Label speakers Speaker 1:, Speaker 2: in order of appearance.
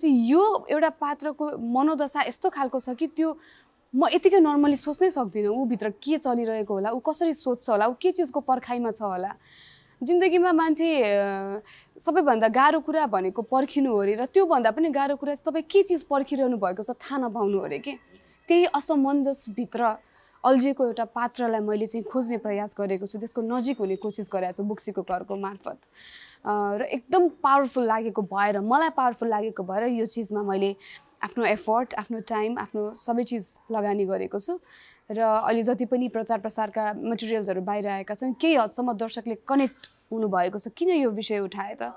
Speaker 1: पछि यो एउटा पात्रको मनोदशा यस्तो खालको छ कि त्यो म यतिकै नर्मली सोच्नै सक्दिनँ ऊभित्र के चलिरहेको होला ऊ कसरी सोध्छ होला ऊ के चिजको पर्खाइमा छ होला जिन्दगीमा मान्छे सबैभन्दा गाह्रो कुरा भनेको पर्खिनु हो अरे र त्योभन्दा पनि गाह्रो कुरा चाहिँ तपाईँ के चिज पर्खिरहनु भएको छ थाहा नपाउनु अरे कि त्यही असमञ्जसभित्र अल्झिएको एउटा पात्रलाई मैले चाहिँ खोज्ने प्रयास गरेको छु त्यसको नजिक हुने कोसिस गरेको छु बुक्सीको घरको मार्फत र एकदम पावरफुल लागेको भएर मलाई पावरफुल लागेको भएर यो चिजमा मैले आफ्नो एफर्ट आफ्नो टाइम आफ्नो सबै चिज लगानी गरेको छु र अहिले जति पनि प्रचार प्रसारका मटेरियल्सहरू बाहिर आएका छन् केही हदसम्म दर्शकले कनेक्ट हुनुभएको छ किन यो विषय उठाए त